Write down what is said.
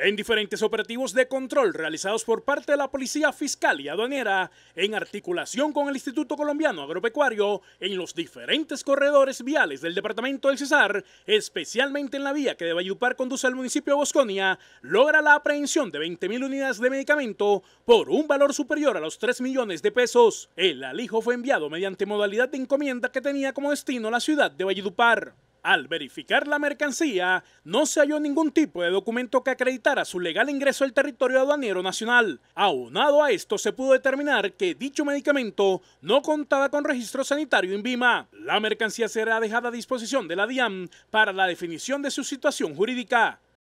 En diferentes operativos de control realizados por parte de la Policía Fiscal y Aduanera, en articulación con el Instituto Colombiano Agropecuario, en los diferentes corredores viales del departamento del Cesar, especialmente en la vía que de Valledupar conduce al municipio de Bosconia, logra la aprehensión de 20.000 unidades de medicamento por un valor superior a los 3 millones de pesos. El alijo fue enviado mediante modalidad de encomienda que tenía como destino la ciudad de Valledupar. Al verificar la mercancía, no se halló ningún tipo de documento que acreditara su legal ingreso al territorio aduanero nacional. Aunado a esto, se pudo determinar que dicho medicamento no contaba con registro sanitario en Vima. La mercancía será dejada a disposición de la DIAM para la definición de su situación jurídica.